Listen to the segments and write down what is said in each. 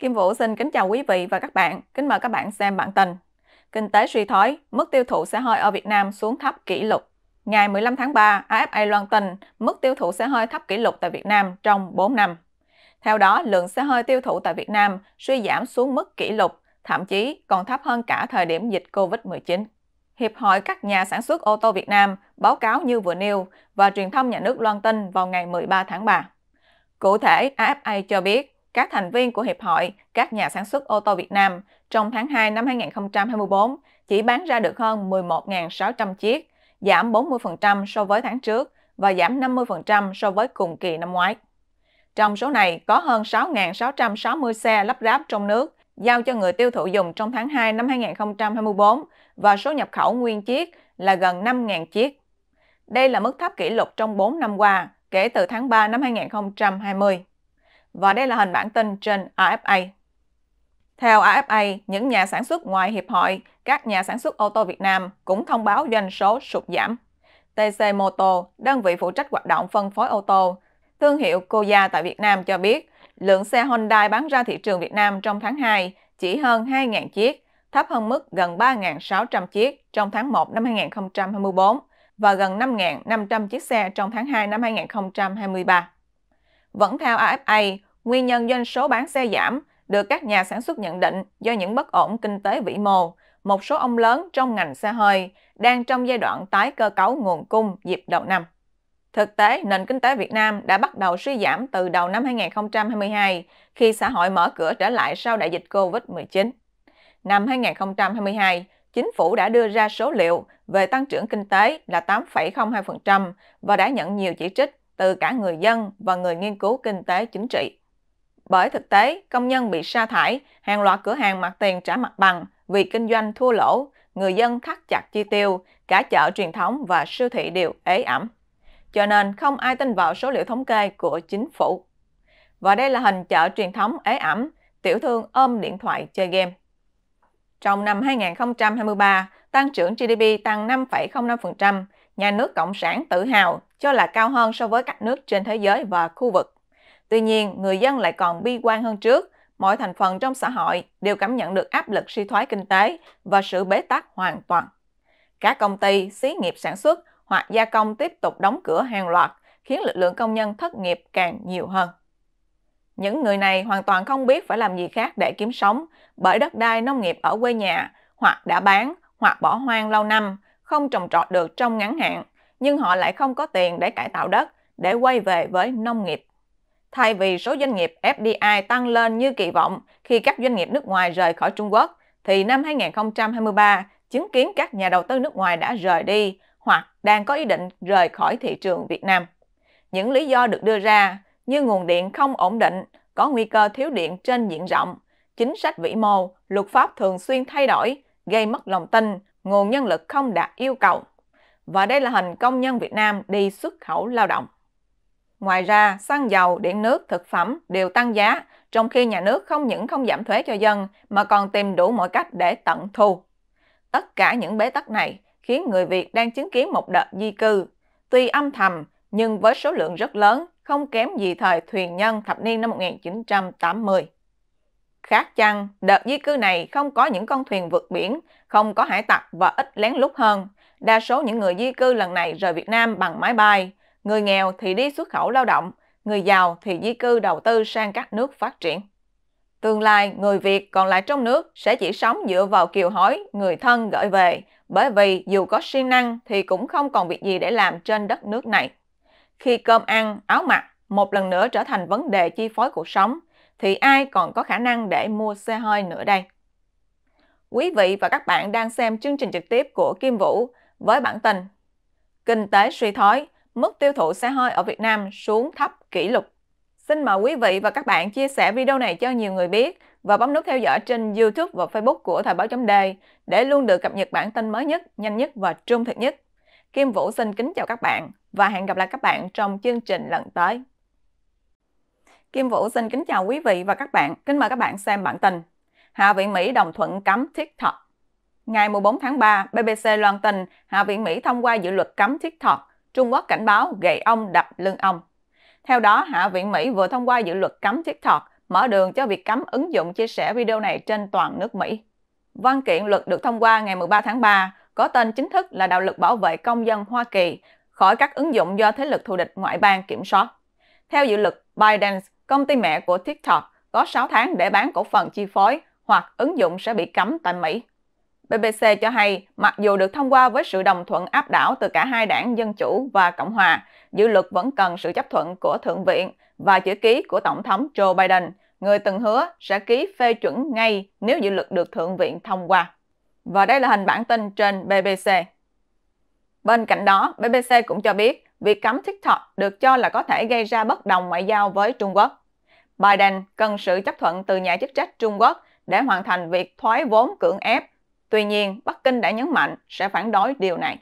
Kim Vũ xin kính chào quý vị và các bạn. Kính mời các bạn xem bản tin. Kinh tế suy thoái, mức tiêu thụ xe hơi ở Việt Nam xuống thấp kỷ lục. Ngày 15 tháng 3, AFA loan tin mức tiêu thụ xe hơi thấp kỷ lục tại Việt Nam trong 4 năm. Theo đó, lượng xe hơi tiêu thụ tại Việt Nam suy giảm xuống mức kỷ lục, thậm chí còn thấp hơn cả thời điểm dịch COVID-19. Hiệp hội các nhà sản xuất ô tô Việt Nam báo cáo như vừa nêu và truyền thông nhà nước loan tin vào ngày 13 tháng 3. Cụ thể, AFA cho biết các thành viên của Hiệp hội các nhà sản xuất ô tô Việt Nam trong tháng 2 năm 2024 chỉ bán ra được hơn 11.600 chiếc, giảm 40% so với tháng trước và giảm 50% so với cùng kỳ năm ngoái. Trong số này có hơn 6.660 xe lắp ráp trong nước giao cho người tiêu thụ dùng trong tháng 2 năm 2024 và số nhập khẩu nguyên chiếc là gần 5.000 chiếc. Đây là mức thấp kỷ lục trong 4 năm qua, kể từ tháng 3 năm 2020. Và đây là hình bản tin trên AFA. Theo AFA, những nhà sản xuất ngoài hiệp hội, các nhà sản xuất ô tô Việt Nam cũng thông báo doanh số sụt giảm. TC Moto, đơn vị phụ trách hoạt động phân phối ô tô, thương hiệu Koya tại Việt Nam cho biết, lượng xe Hyundai bán ra thị trường Việt Nam trong tháng 2 chỉ hơn 2.000 chiếc, thấp hơn mức gần 3.600 chiếc trong tháng 1 năm 2024 và gần 5.500 chiếc xe trong tháng 2 năm 2023. Vẫn theo AFA, nguyên nhân doanh số bán xe giảm được các nhà sản xuất nhận định do những bất ổn kinh tế vĩ mô. Một số ông lớn trong ngành xe hơi đang trong giai đoạn tái cơ cấu nguồn cung dịp đầu năm. Thực tế, nền kinh tế Việt Nam đã bắt đầu suy giảm từ đầu năm 2022 khi xã hội mở cửa trở lại sau đại dịch COVID-19. Năm 2022, chính phủ đã đưa ra số liệu về tăng trưởng kinh tế là 8,02% và đã nhận nhiều chỉ trích từ cả người dân và người nghiên cứu kinh tế chính trị. Bởi thực tế, công nhân bị sa thải, hàng loạt cửa hàng mặt tiền trả mặt bằng vì kinh doanh thua lỗ, người dân thắt chặt chi tiêu, cả chợ truyền thống và siêu thị đều ế ẩm. Cho nên không ai tin vào số liệu thống kê của chính phủ. Và đây là hình chợ truyền thống ế ẩm, tiểu thương ôm điện thoại chơi game. Trong năm 2023, tăng trưởng GDP tăng 5,05%, nhà nước Cộng sản tự hào cho là cao hơn so với các nước trên thế giới và khu vực. Tuy nhiên, người dân lại còn bi quan hơn trước, mọi thành phần trong xã hội đều cảm nhận được áp lực suy thoái kinh tế và sự bế tắc hoàn toàn. Các công ty, xí nghiệp sản xuất hoặc gia công tiếp tục đóng cửa hàng loạt, khiến lực lượng công nhân thất nghiệp càng nhiều hơn. Những người này hoàn toàn không biết phải làm gì khác để kiếm sống, bởi đất đai nông nghiệp ở quê nhà hoặc đã bán hoặc bỏ hoang lâu năm, không trồng trọt được trong ngắn hạn nhưng họ lại không có tiền để cải tạo đất, để quay về với nông nghiệp. Thay vì số doanh nghiệp FDI tăng lên như kỳ vọng khi các doanh nghiệp nước ngoài rời khỏi Trung Quốc, thì năm 2023 chứng kiến các nhà đầu tư nước ngoài đã rời đi hoặc đang có ý định rời khỏi thị trường Việt Nam. Những lý do được đưa ra như nguồn điện không ổn định, có nguy cơ thiếu điện trên diện rộng, chính sách vĩ mô, luật pháp thường xuyên thay đổi, gây mất lòng tin, nguồn nhân lực không đạt yêu cầu và đây là hình công nhân Việt Nam đi xuất khẩu lao động. Ngoài ra, xăng dầu, điện nước, thực phẩm đều tăng giá, trong khi nhà nước không những không giảm thuế cho dân mà còn tìm đủ mọi cách để tận thu. Tất cả những bế tắc này khiến người Việt đang chứng kiến một đợt di cư, tuy âm thầm nhưng với số lượng rất lớn, không kém gì thời thuyền nhân thập niên năm 1980. Khác chăng, đợt di cư này không có những con thuyền vượt biển, không có hải tặc và ít lén lút hơn, Đa số những người di cư lần này rời Việt Nam bằng máy bay, người nghèo thì đi xuất khẩu lao động, người giàu thì di cư đầu tư sang các nước phát triển. Tương lai, người Việt còn lại trong nước sẽ chỉ sống dựa vào kiều hối người thân gửi về, bởi vì dù có siêng năng thì cũng không còn việc gì để làm trên đất nước này. Khi cơm ăn, áo mặc một lần nữa trở thành vấn đề chi phối cuộc sống, thì ai còn có khả năng để mua xe hơi nữa đây? Quý vị và các bạn đang xem chương trình trực tiếp của Kim Vũ, với bản tin, kinh tế suy thoái, mức tiêu thụ xe hơi ở Việt Nam xuống thấp kỷ lục. Xin mời quý vị và các bạn chia sẻ video này cho nhiều người biết và bấm nút theo dõi trên YouTube và Facebook của Thời báo chấm đề để luôn được cập nhật bản tin mới nhất, nhanh nhất và trung thực nhất. Kim Vũ xin kính chào các bạn và hẹn gặp lại các bạn trong chương trình lần tới. Kim Vũ xin kính chào quý vị và các bạn. Kính mời các bạn xem bản tin. Hạ viện Mỹ đồng thuận cấm TikTok. Ngày 14 tháng 3, BBC loan tin Hạ viện Mỹ thông qua dự luật cấm TikTok. Trung Quốc cảnh báo gậy ông đập lưng ông. Theo đó, Hạ viện Mỹ vừa thông qua dự luật cấm TikTok, mở đường cho việc cấm ứng dụng chia sẻ video này trên toàn nước Mỹ. Văn kiện luật được thông qua ngày 13 tháng 3 có tên chính thức là Đạo luật bảo vệ công dân Hoa Kỳ khỏi các ứng dụng do thế lực thù địch ngoại bang kiểm soát. Theo dự luật Biden, công ty mẹ của TikTok có 6 tháng để bán cổ phần chi phối hoặc ứng dụng sẽ bị cấm tại Mỹ. BBC cho hay, mặc dù được thông qua với sự đồng thuận áp đảo từ cả hai đảng Dân Chủ và Cộng Hòa, dự luật vẫn cần sự chấp thuận của Thượng viện và chữ ký của Tổng thống Joe Biden, người từng hứa sẽ ký phê chuẩn ngay nếu dự luật được Thượng viện thông qua. Và đây là hình bản tin trên BBC. Bên cạnh đó, BBC cũng cho biết việc cấm TikTok được cho là có thể gây ra bất đồng ngoại giao với Trung Quốc. Biden cần sự chấp thuận từ nhà chức trách Trung Quốc để hoàn thành việc thoái vốn cưỡng ép Tuy nhiên, Bắc Kinh đã nhấn mạnh sẽ phản đối điều này.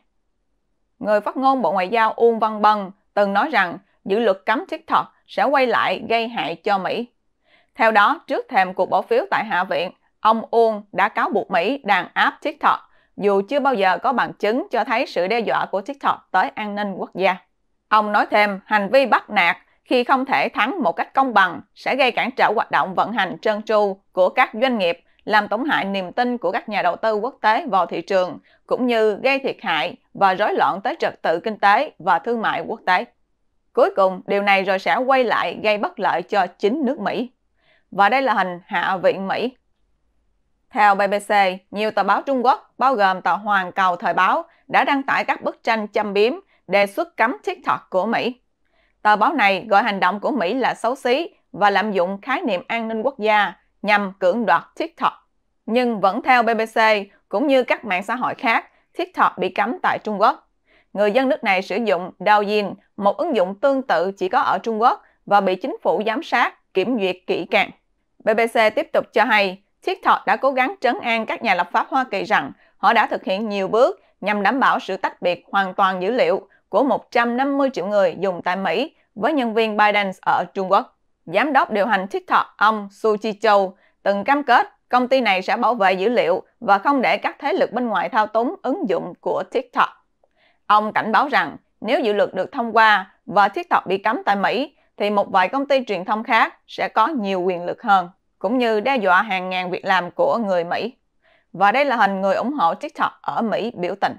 Người phát ngôn Bộ Ngoại giao Uông Văn Bân từng nói rằng dự luật cấm TikTok sẽ quay lại gây hại cho Mỹ. Theo đó, trước thềm cuộc bỏ phiếu tại Hạ viện, ông Uông đã cáo buộc Mỹ đàn áp TikTok dù chưa bao giờ có bằng chứng cho thấy sự đe dọa của TikTok tới an ninh quốc gia. Ông nói thêm, hành vi bắt nạt khi không thể thắng một cách công bằng sẽ gây cản trở hoạt động vận hành trơn tru của các doanh nghiệp làm tổn hại niềm tin của các nhà đầu tư quốc tế vào thị trường, cũng như gây thiệt hại và rối loạn tới trật tự kinh tế và thương mại quốc tế. Cuối cùng, điều này rồi sẽ quay lại gây bất lợi cho chính nước Mỹ. Và đây là hình Hạ viện Mỹ. Theo BBC, nhiều tờ báo Trung Quốc, bao gồm tờ Hoàn Cầu Thời báo, đã đăng tải các bức tranh châm biếm đề xuất cấm TikTok của Mỹ. Tờ báo này gọi hành động của Mỹ là xấu xí và lạm dụng khái niệm an ninh quốc gia, nhằm cưỡng đoạt TikTok. Nhưng vẫn theo BBC, cũng như các mạng xã hội khác, TikTok bị cấm tại Trung Quốc. Người dân nước này sử dụng Douyin, một ứng dụng tương tự chỉ có ở Trung Quốc và bị chính phủ giám sát, kiểm duyệt kỹ càng. BBC tiếp tục cho hay, TikTok đã cố gắng trấn an các nhà lập pháp Hoa Kỳ rằng họ đã thực hiện nhiều bước nhằm đảm bảo sự tách biệt hoàn toàn dữ liệu của 150 triệu người dùng tại Mỹ với nhân viên Biden ở Trung Quốc giám đốc điều hành TikTok ông Su Chi Châu từng cam kết công ty này sẽ bảo vệ dữ liệu và không để các thế lực bên ngoài thao túng ứng dụng của TikTok. Ông cảnh báo rằng nếu dự luật được thông qua và TikTok bị cấm tại Mỹ, thì một vài công ty truyền thông khác sẽ có nhiều quyền lực hơn, cũng như đe dọa hàng ngàn việc làm của người Mỹ. Và đây là hình người ủng hộ TikTok ở Mỹ biểu tình.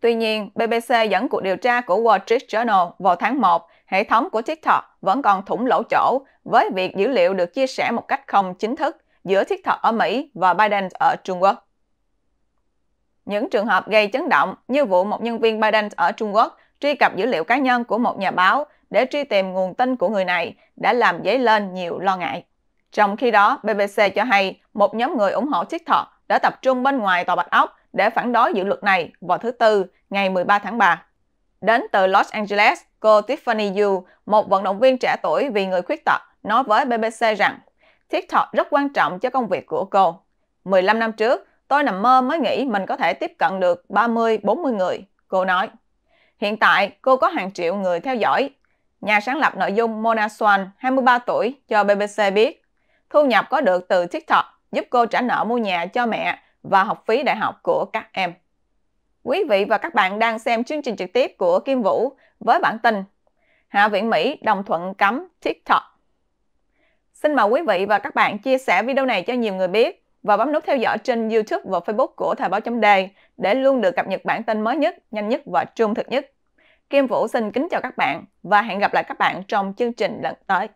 Tuy nhiên, BBC dẫn cuộc điều tra của Wall Street Journal vào tháng 1 hệ thống của TikTok vẫn còn thủng lỗ chỗ với việc dữ liệu được chia sẻ một cách không chính thức giữa TikTok ở Mỹ và Biden ở Trung Quốc. Những trường hợp gây chấn động như vụ một nhân viên Biden ở Trung Quốc truy cập dữ liệu cá nhân của một nhà báo để truy tìm nguồn tin của người này đã làm dấy lên nhiều lo ngại. Trong khi đó, BBC cho hay một nhóm người ủng hộ TikTok đã tập trung bên ngoài Tòa Bạch Ốc để phản đối dự luật này vào thứ Tư, ngày 13 tháng 3 đến từ Los Angeles, cô Tiffany Yu, một vận động viên trẻ tuổi vì người khuyết tật, nói với BBC rằng TikTok rất quan trọng cho công việc của cô. 15 năm trước, tôi nằm mơ mới nghĩ mình có thể tiếp cận được 30-40 người, cô nói. Hiện tại, cô có hàng triệu người theo dõi. Nhà sáng lập nội dung Mona Swan, 23 tuổi, cho BBC biết, thu nhập có được từ TikTok giúp cô trả nợ mua nhà cho mẹ và học phí đại học của các em. Quý vị và các bạn đang xem chương trình trực tiếp của Kim Vũ với bản tin Hạ viện Mỹ đồng thuận cấm TikTok. Xin mời quý vị và các bạn chia sẻ video này cho nhiều người biết và bấm nút theo dõi trên YouTube và Facebook của Thời báo chấm đề để luôn được cập nhật bản tin mới nhất, nhanh nhất và trung thực nhất. Kim Vũ xin kính chào các bạn và hẹn gặp lại các bạn trong chương trình lần tới.